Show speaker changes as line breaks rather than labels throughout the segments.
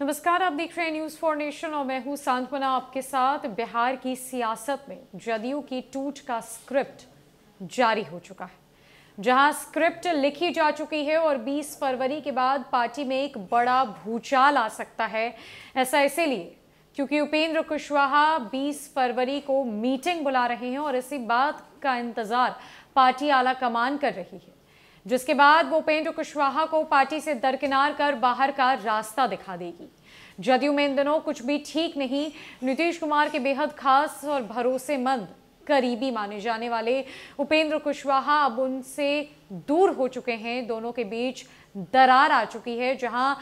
नमस्कार आप देख रहे हैं न्यूज फॉर नेशन और मैं हूं सांत्वना आपके साथ बिहार की सियासत में जदयू की टूट का स्क्रिप्ट जारी हो चुका है जहां स्क्रिप्ट लिखी जा चुकी है और 20 फरवरी के बाद पार्टी में एक बड़ा भूचाल आ सकता है ऐसा इसीलिए क्योंकि उपेंद्र कुशवाहा 20 फरवरी को मीटिंग बुला रहे हैं और इसी बात का इंतजार पार्टी आला कमान कर रही है जिसके बाद वो उपेंद्र कुशवाहा को पार्टी से दरकिनार कर बाहर का रास्ता दिखा देगी जदयू में इन दिनों कुछ भी ठीक नहीं नीतीश कुमार के बेहद खास और भरोसेमंद करीबी माने जाने वाले उपेंद्र कुशवाहा अब उनसे दूर हो चुके हैं दोनों के बीच दरार आ चुकी है जहां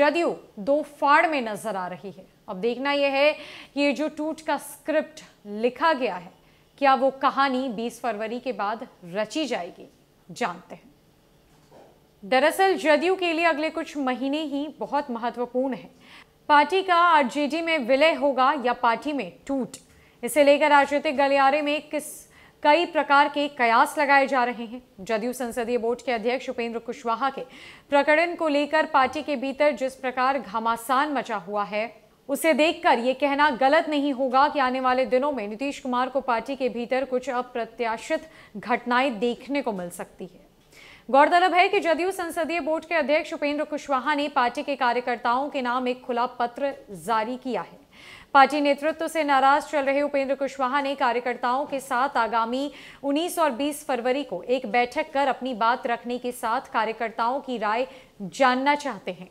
जदयू दो फाड़ में नजर आ रही है अब देखना यह है कि ये जो टूट का स्क्रिप्ट लिखा गया है क्या वो कहानी 20 फरवरी के बाद रची जाएगी जानते हैं दरअसल जदयू के लिए अगले कुछ महीने ही बहुत महत्वपूर्ण है पार्टी का आरजेडी में विलय होगा या पार्टी में टूट इसे लेकर राजनीतिक गलियारे में किस कई प्रकार के कयास लगाए जा रहे हैं जदयू संसदीय बोर्ड के अध्यक्ष उपेंद्र कुशवाहा के प्रकरण को लेकर पार्टी के भीतर जिस प्रकार घमासान मचा हुआ है उसे देखकर ये कहना गलत नहीं होगा कि आने वाले दिनों में नीतीश कुमार को पार्टी के भीतर कुछ अप्रत्याशित घटनाएं देखने को मिल सकती है गौरतलब है कि जदयू संसदीय बोर्ड के अध्यक्ष उपेंद्र कुशवाहा ने पार्टी के कार्यकर्ताओं के नाम एक खुला पत्र जारी किया है पार्टी नेतृत्व से नाराज चल रहे उपेंद्र कुशवाहा ने कार्यकर्ताओं के साथ आगामी 19 और 20 फरवरी को एक बैठक कर अपनी बात रखने के साथ कार्यकर्ताओं की राय जानना चाहते हैं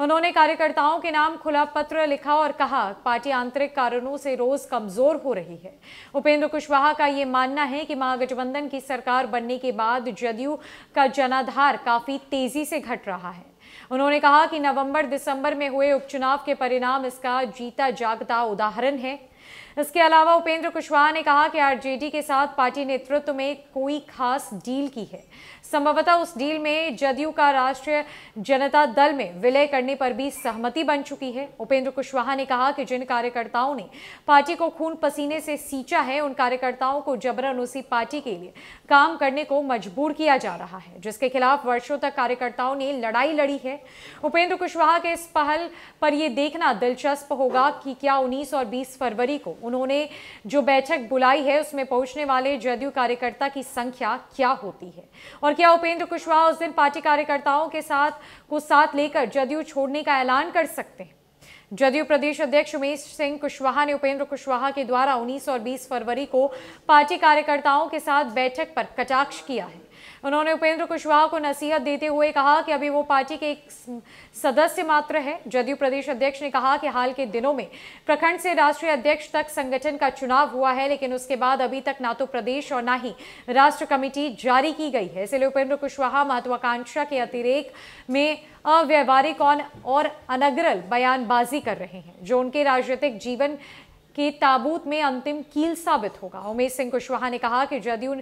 उन्होंने कार्यकर्ताओं के नाम खुला पत्र लिखा और कहा पार्टी आंतरिक कारणों से रोज कमजोर हो रही है उपेंद्र कुशवाहा का ये मानना है कि महागठबंधन की सरकार बनने के बाद जदयू का जनाधार काफी तेजी से घट रहा है उन्होंने कहा कि नवंबर दिसंबर में हुए उपचुनाव के परिणाम इसका जीता जागता उदाहरण है इसके अलावा उपेंद्र कुशवाहा ने कहा कि आरजेडी के साथ पार्टी नेतृत्व में कोई खास डील की है संभवतः उस डील में जदयू का राष्ट्रीय जनता दल में विलय करने पर भी सहमति बन चुकी है उपेंद्र कुशवाहा ने कहा कि जिन कार्यकर्ताओं ने पार्टी को खून पसीने से सींचा है उन कार्यकर्ताओं को जबरन उसी पार्टी के लिए काम करने को मजबूर किया जा रहा है जिसके खिलाफ वर्षों तक कार्यकर्ताओं ने लड़ाई लड़ी है उपेंद्र कुशवाहा के इस पहल पर यह देखना दिलचस्प होगा कि क्या उन्नीस और बीस फरवरी जनवरी को उन्होंने जो बैठक बुलाई है उसमें पहुंचने वाले जदयू कार्यकर्ता की संख्या क्या होती है और क्या उपेंद्र कुशवाहा उस दिन पार्टी कार्यकर्ताओं के साथ को साथ लेकर जदयू छोड़ने का ऐलान कर सकते हैं जदयू प्रदेश अध्यक्ष उमेश सिंह कुशवाहा ने उपेंद्र कुशवाहा के द्वारा 19 और 20 फरवरी को पार्टी कार्यकर्ताओं के साथ बैठक पर कटाक्ष किया है उन्होंने उपेंद्र कुशवाहा को नसीहत देते हुए कहा कि अभी वो पार्टी के एक सदस्य मात्र है जदयू प्रदेश अध्यक्ष ने कहा कि हाल के दिनों में प्रखंड से राष्ट्रीय अध्यक्ष तक संगठन का चुनाव हुआ है लेकिन उसके बाद अभी तक ना तो प्रदेश और ना ही राष्ट्र कमेटी जारी की गई है इसलिए उपेंद्र कुशवाहा महत्वाकांक्षा के अतिरेक में अव्यवहारिक और अनग्रल बयानबाजी कर रहे हैं जो उनके राजनीतिक जीवन के ताबूत में अंतिम कील साबित होगा उमेश सिंह कुशवाहा ने कहा कि जदयू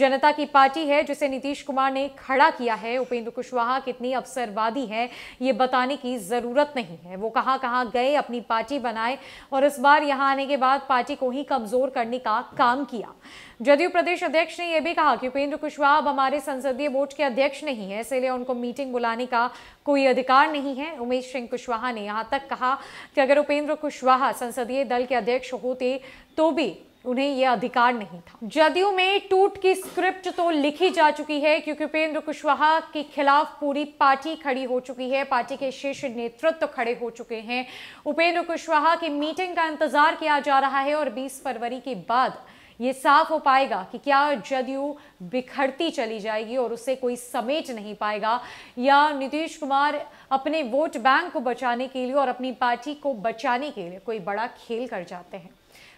जनता की पार्टी है जिसे नीतीश कुमार ने खड़ा किया है उपेंद्र कुशवाहा कितनी अवसरवादी है ये बताने की जरूरत नहीं है वो कहाँ कहाँ गए अपनी पार्टी बनाए और इस बार यहाँ आने के बाद पार्टी को ही कमजोर करने का काम किया जदयू प्रदेश अध्यक्ष ने यह भी कहा कि उपेंद्र कुशवाहा अब हमारे संसदीय बोर्ड के अध्यक्ष नहीं है इसलिए उनको मीटिंग बुलाने का कोई अधिकार नहीं है उमेश सिंह कुशवाहा ने यहां तक कहा कि अगर उपेंद्र कुशवाहा संसदीय दल के अध्यक्ष होते तो भी उन्हें यह अधिकार नहीं था जदयू में टूट की स्क्रिप्ट तो लिखी जा चुकी है क्योंकि उपेंद्र कुशवाहा के खिलाफ पूरी पार्टी खड़ी हो चुकी है पार्टी के शीर्ष नेतृत्व तो खड़े हो चुके हैं उपेंद्र कुशवाहा की मीटिंग का इंतजार किया जा रहा है और 20 फरवरी के बाद ये साफ हो पाएगा कि क्या जदयू बिखरती चली जाएगी और उसे कोई समेट नहीं पाएगा या नीतीश कुमार अपने वोट बैंक को बचाने के लिए और अपनी पार्टी को बचाने के लिए कोई बड़ा खेल कर जाते हैं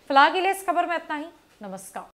फिलहाल के लिए इस खबर में इतना ही नमस्कार